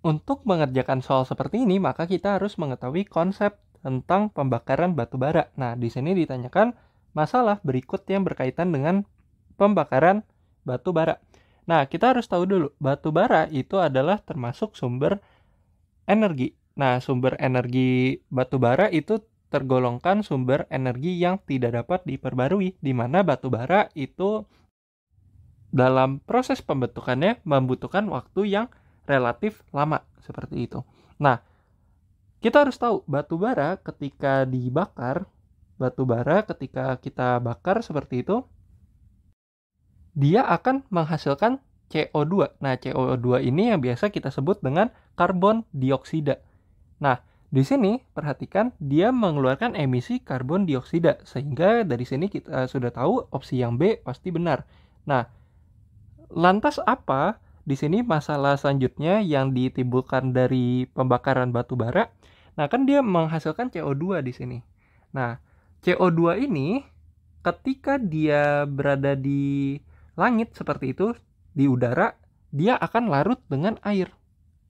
Untuk mengerjakan soal seperti ini, maka kita harus mengetahui konsep tentang pembakaran batu bara. Nah, di sini ditanyakan masalah berikut yang berkaitan dengan pembakaran batu bara. Nah, kita harus tahu dulu, batu bara itu adalah termasuk sumber energi. Nah, sumber energi batu bara itu tergolongkan sumber energi yang tidak dapat diperbarui, di mana batu bara itu dalam proses pembentukannya membutuhkan waktu yang relatif lama seperti itu. Nah, kita harus tahu batu bara ketika dibakar, batu bara ketika kita bakar seperti itu, dia akan menghasilkan CO2. Nah, CO2 ini yang biasa kita sebut dengan karbon dioksida. Nah, di sini perhatikan dia mengeluarkan emisi karbon dioksida sehingga dari sini kita eh, sudah tahu opsi yang B pasti benar. Nah, lantas apa di sini masalah selanjutnya yang ditimbulkan dari pembakaran batu bara, nah kan dia menghasilkan CO2 di sini. Nah, CO2 ini ketika dia berada di langit seperti itu di udara, dia akan larut dengan air.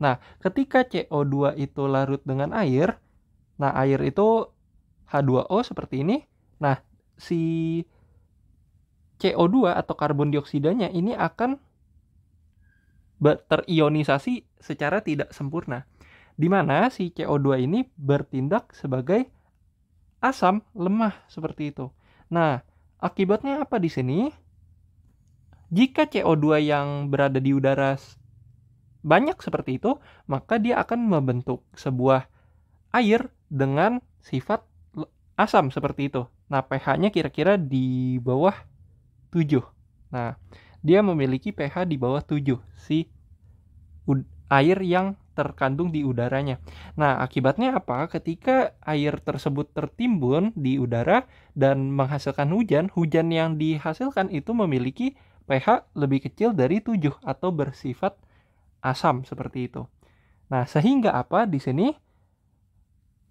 Nah, ketika CO2 itu larut dengan air, nah air itu H2O seperti ini. Nah, si CO2 atau karbon dioksidanya ini akan terionisasi secara tidak sempurna. Di mana si CO2 ini bertindak sebagai asam lemah seperti itu. Nah, akibatnya apa di sini? Jika CO2 yang berada di udara banyak seperti itu, maka dia akan membentuk sebuah air dengan sifat asam seperti itu. Nah, pH-nya kira-kira di bawah 7. Nah, dia memiliki pH di bawah 7 si air yang terkandung di udaranya. Nah, akibatnya apa? Ketika air tersebut tertimbun di udara dan menghasilkan hujan, hujan yang dihasilkan itu memiliki pH lebih kecil dari 7 atau bersifat asam seperti itu. Nah, sehingga apa di sini?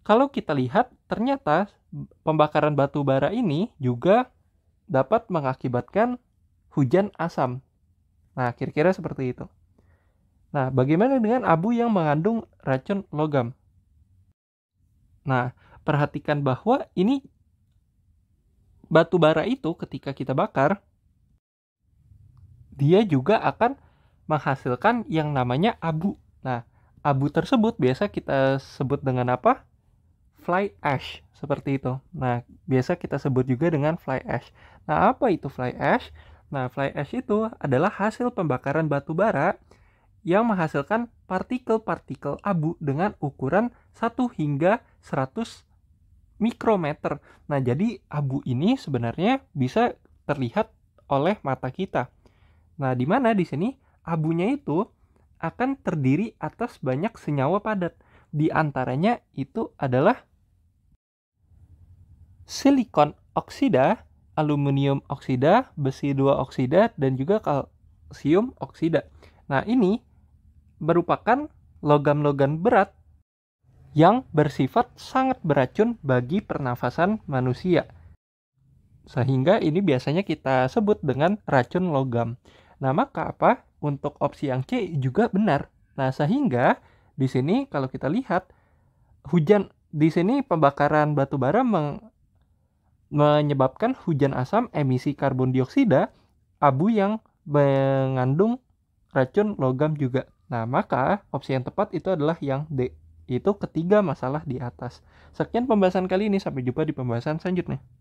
Kalau kita lihat, ternyata pembakaran batu bara ini juga dapat mengakibatkan hujan asam. Nah, kira-kira seperti itu. Nah, bagaimana dengan abu yang mengandung racun logam? Nah, perhatikan bahwa ini batu bara itu ketika kita bakar, dia juga akan menghasilkan yang namanya abu. Nah, abu tersebut biasa kita sebut dengan apa? Fly ash, seperti itu. Nah, biasa kita sebut juga dengan fly ash. Nah, apa itu fly ash? Nah, fly ash itu adalah hasil pembakaran batu bara yang menghasilkan partikel-partikel abu dengan ukuran 1 hingga 100 mikrometer. Nah, jadi abu ini sebenarnya bisa terlihat oleh mata kita. Nah, di mana di sini abunya itu akan terdiri atas banyak senyawa padat. Di antaranya itu adalah silikon oksida, aluminium oksida, besi dua oksida, dan juga kalsium oksida. Nah, ini merupakan logam-logam berat yang bersifat sangat beracun bagi pernafasan manusia. Sehingga ini biasanya kita sebut dengan racun logam. Nah, maka apa? Untuk opsi yang C juga benar. Nah, sehingga di sini kalau kita lihat hujan di sini pembakaran batu bara meng menyebabkan hujan asam emisi karbon dioksida, abu yang mengandung racun logam juga. Nah, maka opsi yang tepat itu adalah yang D, itu ketiga masalah di atas. Sekian pembahasan kali ini, sampai jumpa di pembahasan selanjutnya.